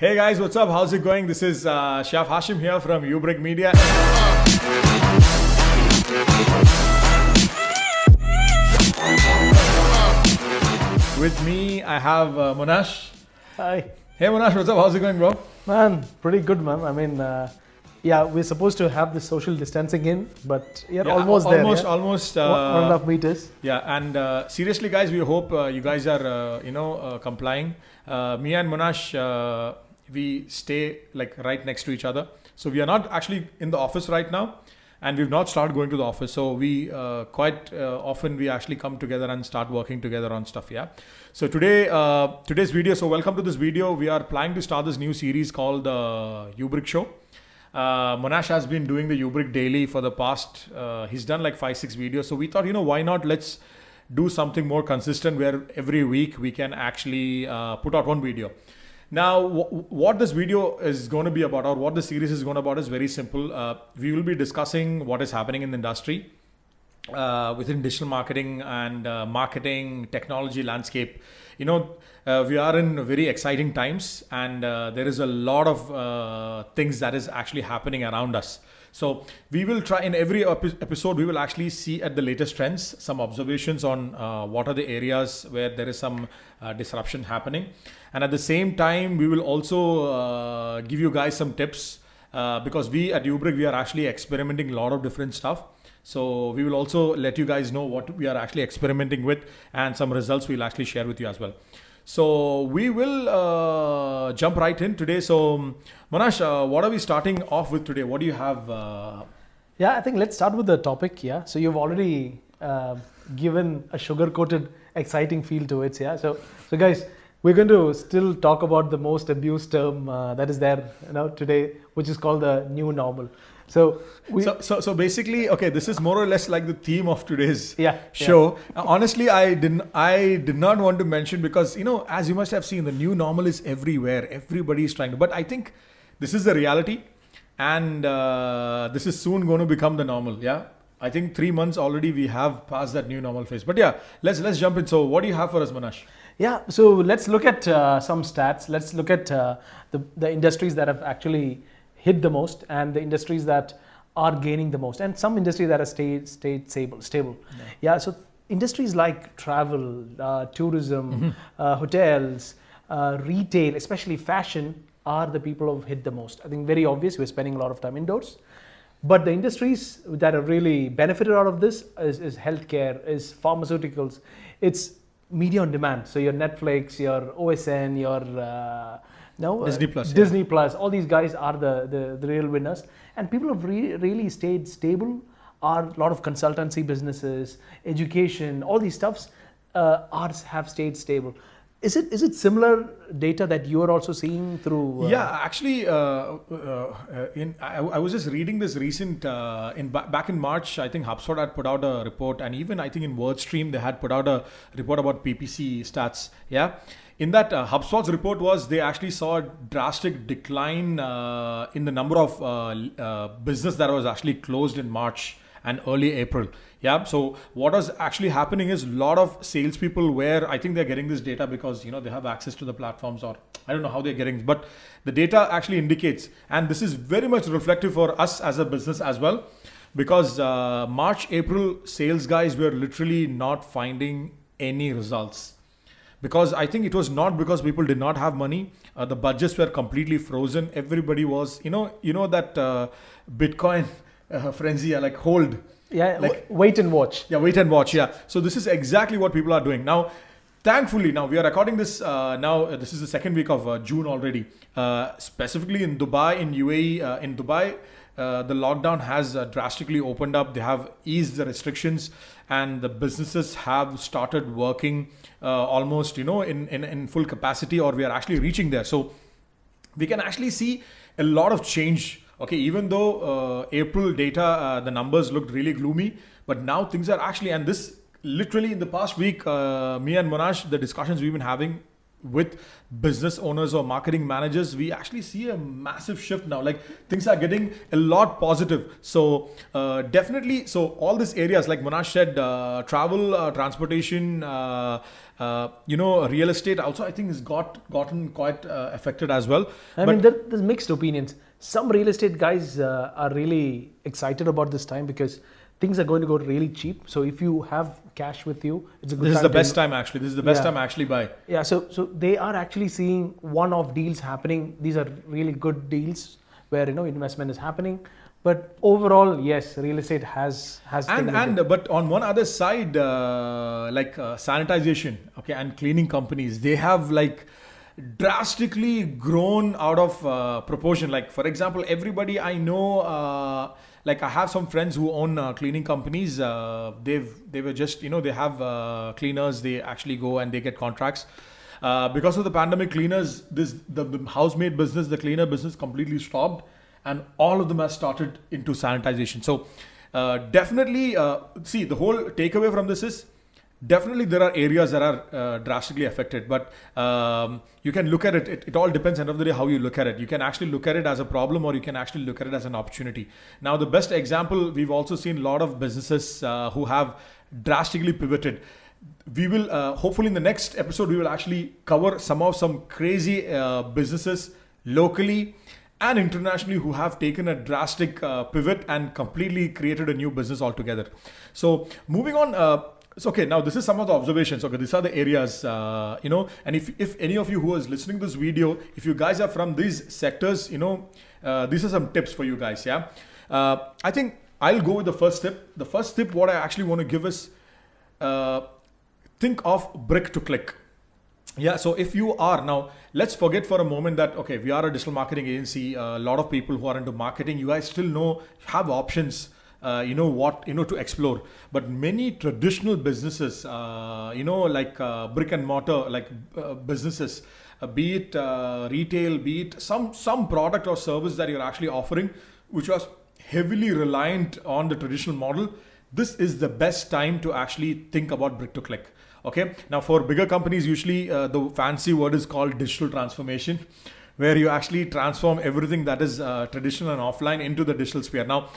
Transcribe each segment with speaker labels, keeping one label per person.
Speaker 1: Hey guys, what's up? How's it going? This is uh, Shaf Hashim here from Ubrick Media. With me, I have uh, Monash. Hi. Hey Monash, what's up?
Speaker 2: How's it going, bro? Man, pretty good, man. I mean, uh, yeah, we're supposed to have the social distancing in, but yeah, yeah almost, almost there. Almost, yeah? almost. Uh, one and a half meters.
Speaker 1: Yeah, and uh, seriously, guys, we hope uh, you guys are, uh, you know, uh, complying. me and Monash we stay like right next to each other. So we are not actually in the office right now, and we've not started going to the office. So we uh, quite uh, often we actually come together and start working together on stuff. Yeah. So today uh, today's video. So welcome to this video. We are planning to start this new series called the uh, Ubrick Show. Uh, Monash has been doing the Ubrick daily for the past. Uh, he's done like five six videos. So we thought you know why not let's do something more consistent where every week we can actually uh, put out one video. Now, w- what this video is going to be about, or what the series is going to about, is very simple. Uh, we will be discussing what is happening in the industry. Uh, within digital marketing and uh, marketing technology landscape you know uh, we are in very exciting times and uh, there is a lot of uh, things that is actually happening around us so we will try in every episode, we will actually see at the latest trends, some observations on uh, what are the areas where there is some uh, disruption happening. And at the same time, we will also uh, give you guys some tips uh, because we at Ubrick, we are actually experimenting a lot of different stuff. So we will also let you guys know what we are actually experimenting with and some results we'll actually share with you as well. So we will uh, jump right in today. So um, Manash, uh, what are we starting off with today? What do you have? Uh...
Speaker 2: Yeah, I think let's start with the topic. Yeah. So you've already uh, given a sugar-coated, exciting feel to it. Yeah. So so guys, we're going to still talk about the most abused term
Speaker 1: uh, that is there you know today, which is called the new normal. So, we, so, so, so, basically, okay, this is more or less like the theme of today's yeah, show. Yeah. Honestly, I didn't, I did not want to mention because you know, as you must have seen, the new normal is everywhere. Everybody is trying to, but I think this is the reality, and uh, this is soon going to become the normal. Yeah, I think three months already we have passed that new normal phase. But yeah, let's let's jump in. So, what do you have for us, Manash? Yeah, so let's look at uh, some stats. Let's look at uh,
Speaker 2: the the industries that have actually hit the most and the industries that are gaining the most and some industries that are stayed, stayed stable. stable. Yeah. yeah so industries like travel, uh, tourism, mm-hmm. uh, hotels, uh, retail, especially fashion, are the people who've hit the most. I think very obvious, we're spending a lot of time indoors. But the industries that have really benefited out of this is, is healthcare, is pharmaceuticals, it's media on demand. So your Netflix, your OSN, your uh, no, uh, Disney Plus, Disney yeah. Plus. All these guys are the, the, the real winners, and people have re- really stayed stable. Are a lot of consultancy businesses, education, all these stuffs uh, are have stayed stable. Is it is it similar data that you are also seeing through? Uh... Yeah,
Speaker 1: actually, uh, uh, in I, I, was just reading this recent uh, in back in March. I think HubSpot had put out a report, and even I think in WordStream they had put out a report about PPC stats. Yeah, in that uh, HubSpot's report was they actually saw a drastic decline uh, in the number of business that was actually closed in March and early April. Yeah. So what is actually happening is a lot of salespeople where I think they're getting this data because you know they have access to the platforms or I don't know how they're getting, but the data actually indicates, and this is very much reflective for us as a business as well. Because uh, March, April sales guys were literally not finding any results because I think it was not because people did not have money. Uh, the budgets were completely frozen. Everybody was, you know, you know that uh, Bitcoin uh, frenzy, like hold. Yeah, like wait and watch. Yeah, wait and watch. Yeah. So this is exactly what people are doing now. Thankfully, now we are recording this. Uh, now uh, this is the second week of uh, June already. Uh, specifically in Dubai, in UAE, uh, in Dubai. Uh, the lockdown has uh, drastically opened up. They have eased the restrictions, and the businesses have started working uh, almost, you know, in, in in full capacity, or we are actually reaching there. So we can actually see a lot of change Okay, even though uh, April data, uh, the numbers looked really gloomy, but now things are actually, and this literally in the past week, uh, me and Monash, the discussions we've been having with business owners or marketing managers we actually see a massive shift now like things are getting a lot positive so uh, definitely so all these areas like monash said uh, travel uh, transportation uh, uh, you know real estate also i think has got gotten quite uh, affected as well
Speaker 2: i but, mean there's mixed opinions some real estate guys uh, are really excited about this time because things are going to go really cheap. So if you have cash with you, it's a good. This is the best time
Speaker 1: actually. This is the best yeah. time actually buy.
Speaker 2: Yeah. So so they are actually seeing one-off deals happening. These are really good deals where you know investment is happening. But overall, yes, real estate has has. And and it.
Speaker 1: but on one other side, uh, like uh, sanitization, okay, and cleaning companies, they have like drastically grown out of uh, proportion. Like, for example, everybody I know, uh, like I have some friends who own uh, cleaning companies. Uh, they've they were just you know they have uh, cleaners. They actually go and they get contracts. Uh, because of the pandemic, cleaners this the, the housemaid business, the cleaner business completely stopped, and all of them have started into sanitization. So, definitely, see the whole takeaway from this is definitely there are areas that are uh, drastically affected but um, you can look at it. it, it all depends end of the day how you look at it you can actually look at it as a problem or you can actually look at it as an opportunity now the best example we've also seen a lot of businesses uh, who have drastically pivoted we will uh, hopefully in the next episode we will actually cover some of some crazy uh, businesses locally and internationally who have taken a drastic uh, pivot and completely created a new business altogether so moving on uh, so, okay, now this is some of the observations. Okay, these are the areas, uh, you know, and if, if any of you who is listening to this video, if you guys are from these sectors, you know, uh, these are some tips for you guys, yeah. Uh, I think I'll go with the first tip. The first tip, what I actually want to give is uh, think of brick to click. Yeah, so if you are now, let's forget for a moment that, okay, we are a digital marketing agency, a lot of people who are into marketing, you guys still know, have options uh, you know what you know to explore but many traditional businesses uh, you know like uh, brick and mortar like uh, businesses uh, be it uh, retail be it some some product or service that you're actually offering which was heavily reliant on the traditional model this is the best time to actually think about brick to click okay now for bigger companies usually the fancy word is called digital transformation where you actually transform everything that is traditional and offline into the digital sphere now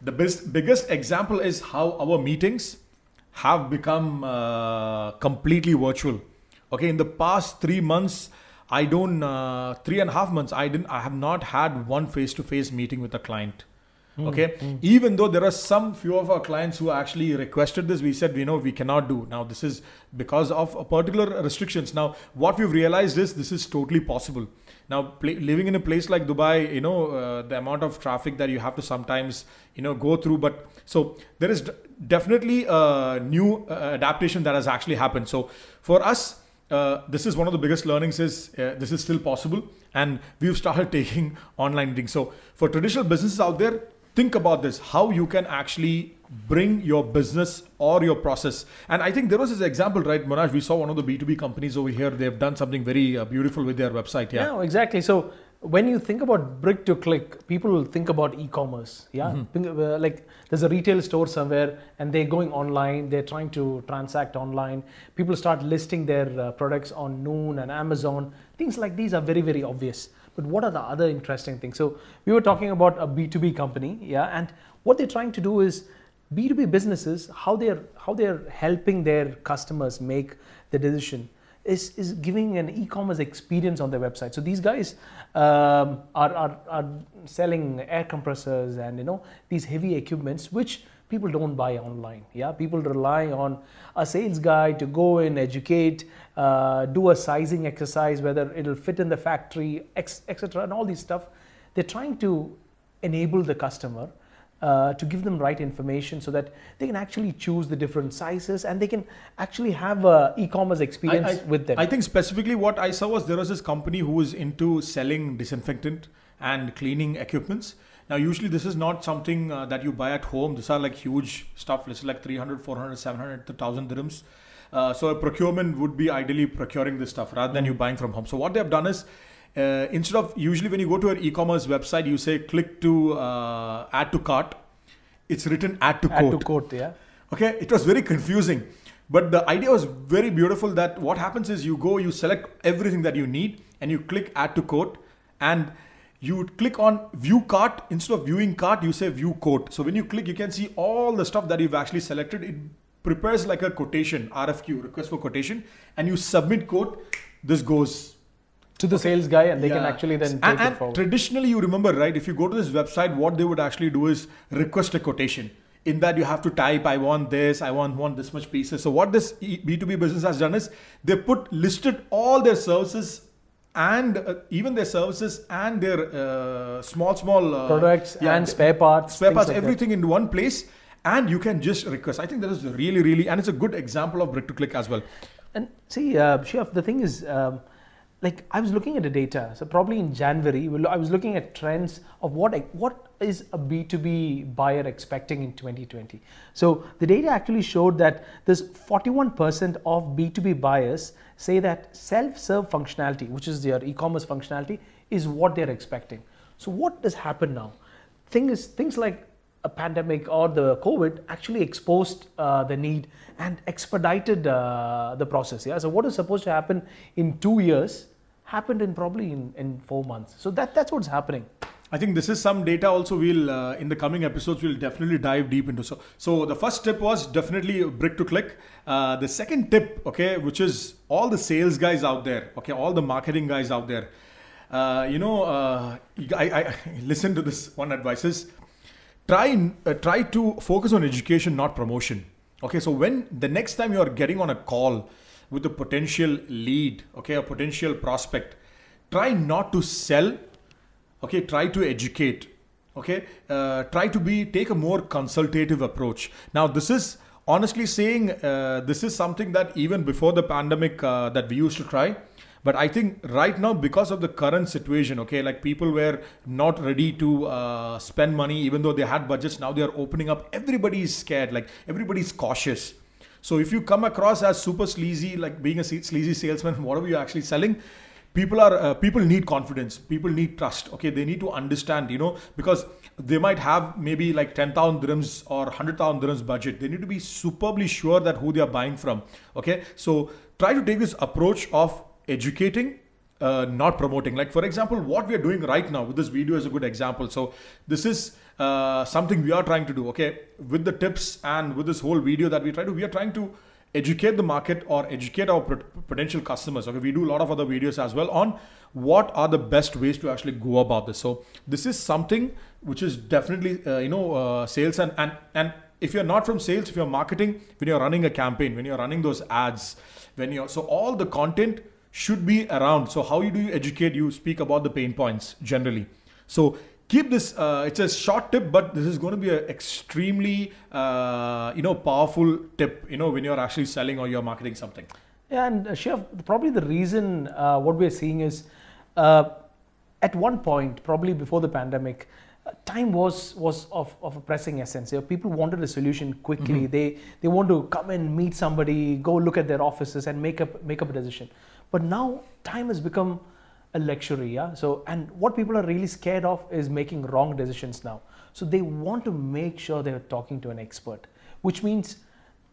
Speaker 1: the best, biggest example is how our meetings have become uh, completely virtual. Okay, in the past three months, I don't uh, three and a half months. I didn't. I have not had one face-to-face meeting with a client. Hmm, okay, mm. even though there are some few of our clients who actually requested this, we said we you know we cannot do. Now this is because of particular restrictions. Now what we've realized is this is totally possible. Now, living in a place like Dubai, you know, uh, the amount of traffic that you have to sometimes, you know, go through. But so there is d- definitely a new uh, adaptation that has actually happened. So for us, uh, this is one of the biggest learnings is uh, this is still possible and we've started taking online meetings so for traditional businesses out there think about this how you can actually bring your business or your process and i think there was this example right Monash? we saw one of the b2b companies over here they've done something very uh, beautiful with their website yeah no,
Speaker 2: exactly so when you think about brick to click people will think about e-commerce yeah mm-hmm. Uh, like there's a retail store somewhere and they're going online they're trying to transact online people start listing their uh, products on noon and amazon things like these are very very obvious but what are the other interesting things? So we were talking about a B2B company, yeah, and what they're trying to do is B2B businesses, how they're how they're helping their customers make the decision is, is giving an e-commerce experience on their website. So these guys um, are, are, are selling air compressors and you know these heavy equipments which people don't buy online yeah people rely on a sales guy to go in educate uh, do a sizing exercise whether it'll fit in the factory etc and all these stuff they're trying to enable the customer uh, to give them right
Speaker 1: information
Speaker 2: so that they can actually choose the different sizes and they can actually have a e-commerce
Speaker 1: experience I, I, with them. I think specifically what I saw was there was this company who was into selling disinfectant and cleaning equipments now, usually this is not something uh, that you buy at home. These are like huge stuff. This is like 300, 400, 700, 1000 dirhams. Uh, so a procurement would be ideally procuring this stuff rather than you buying from home. So what they have done is uh, instead of usually when you go to an e-commerce website, you say click to uh, add to cart. It's written add to quote. cart. Add to cart, yeah. Okay, it was very confusing, but the idea was very beautiful. That what happens is you go, you select everything that you need, and you click add to cart, and you would click on view cart instead of viewing cart you say view quote so when you click you can see all the stuff that you've actually selected it prepares like a quotation rfq request for quotation and you submit quote this goes to the sales guy and they yeah. can actually then and, and traditionally you remember right if you go to this website what they would actually do is request a quotation in that you have to type i want this i want want this much pieces so what this b2b business has done is they put listed all their services and uh, even their services and their uh, small small uh, products yeah, and spare parts spare parts like everything that. in one place and you can just request i think that is really really and it's a good example of brick to click as well and see uh, Shaf, the thing is um, like i was looking at the data so probably in january
Speaker 2: i was looking at trends of what what is a b2b buyer expecting in 2020 so the data actually showed that there's 41% of b2b buyers say that self-serve functionality, which is their e-commerce functionality, is what they're expecting. So what does happen now? Thing is, things like a pandemic or the COVID actually exposed uh, the need and expedited uh, the process. Yeah. So what is supposed to happen in two years happened in probably in, in four months. So that,
Speaker 1: that's what's happening. I think this is some data also we'll uh, in the coming episodes we'll definitely dive deep into. So so the first tip was definitely brick to click. Uh, the second tip, okay, which is all the sales guys out there, okay, all the marketing guys out there. Uh, you know, uh, I, I, listen to this one advice is try uh, try to focus on education, not promotion. Okay, so when the next time you are getting on a call with a potential lead, okay, a potential prospect, try not to sell okay try to educate okay uh, try to be take a more consultative approach now this is honestly saying uh, this is something that even before the pandemic uh, that we used to try but i think right now because of the current situation okay like people were not ready to uh, spend money even though they had budgets now they are opening up everybody is scared like everybody is cautious so if you come across as super sleazy like being a sleazy salesman whatever you're actually selling people are uh, people need confidence people need trust okay they need to understand you know because they might have maybe like 10000 dirhams or 100000 dirhams budget they need to be superbly sure that who they are buying from okay so try to take this approach of educating uh, not promoting like for example what we are doing right now with this video is a good example so this is uh, something we are trying to do okay with the tips and with this whole video that we try to we are trying to educate the market or educate our potential customers. Okay, we do a lot of other videos as well on what are the best ways to actually go about this. So this is something which is definitely uh, you know uh, sales and and and if you're not from sales, if you're marketing, when you're running a campaign, when you're running those ads, when you're so all the content should be around. So how you do you educate? You speak about the pain points generally. So keep this uh, it's a short tip but this is going to be an extremely uh, you know powerful tip you know when you're actually selling or you're marketing something
Speaker 2: yeah and uh, probably the reason uh, what we're seeing is uh, at one point probably before the pandemic uh, time was was of, of a pressing essence you know, people wanted a solution quickly mm-hmm. they they want to come and meet somebody go look at their offices and make up make up a decision but now time has become a luxury yeah so and what people are really scared of is making wrong decisions now so they want to make sure they're talking to an expert which means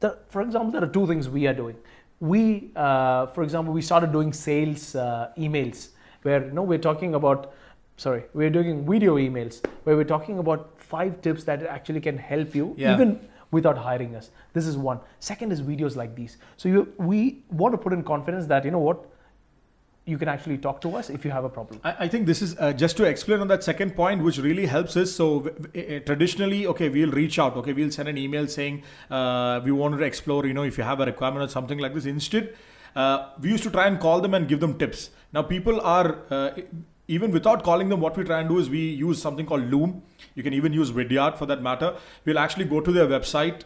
Speaker 2: that for example there are two things we are doing we uh, for example we started doing sales uh, emails where you know we're talking about sorry we're doing video emails where we're talking about five tips that actually can help you yeah. even without hiring us this is one second is videos like these so you we want to put in confidence that you know what you can actually talk to us if you have a problem.
Speaker 1: I, think this is uh, just to explain on that second point, which really helps us. So eh, traditionally, okay, we'll reach out. Okay, we'll send an email saying uh, we wanted to explore. You know, if you have a requirement or something like this. Instead, uh, we used to try and call them and give them tips. Now people are uh, even without calling them, what we try and do is we use something called Loom. You can even use Vidyard for that matter. We'll actually go to their website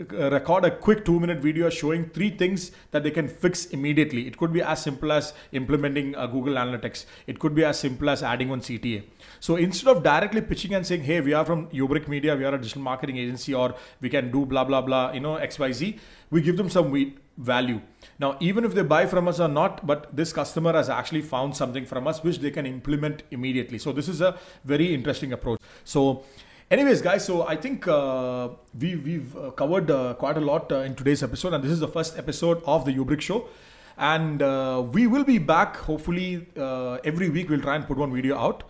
Speaker 1: uh, record a quick two minute video showing three things that they can fix immediately. It could be as simple as implementing uh, Google Analytics. It could be as simple as adding on CTA. So instead of directly pitching and saying, hey, we are from Ubrick Media, we are a digital marketing agency, or we can do blah, blah, blah, you know, XYZ, we give them some value. Now, even if they buy from us or not, but this customer has actually found something from us which they can implement immediately. So this is a very interesting approach. So Anyways, guys, so I think uh, we, we've uh, covered uh, quite a lot uh, in today's episode, and this is the first episode of the Ubrick Show. And uh, we will be back, hopefully, every week. We'll try and put one video out.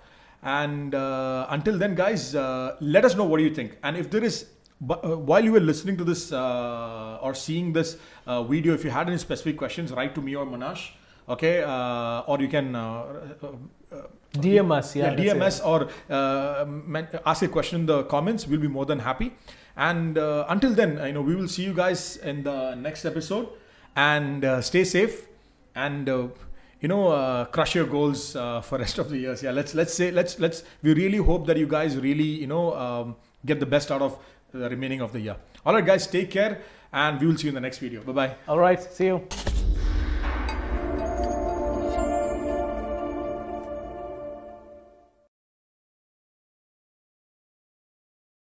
Speaker 1: And until then, guys, let us know what you think. And if there is, while you were listening to this or seeing this video, if you had any specific questions, write to me or Manash okay uh, or you can uh, uh, uh dms yeah, yeah dms or uh, ask a question in the comments we'll be more than happy and until then you know we will see you guys in the next episode and stay safe and you know uh, crush your goals uh, for rest of the years yeah let's let's say let's let's we really hope that you guys really you know um, get the best out of the remaining of the year all right guys take care and we will see you in the next video bye bye all right see you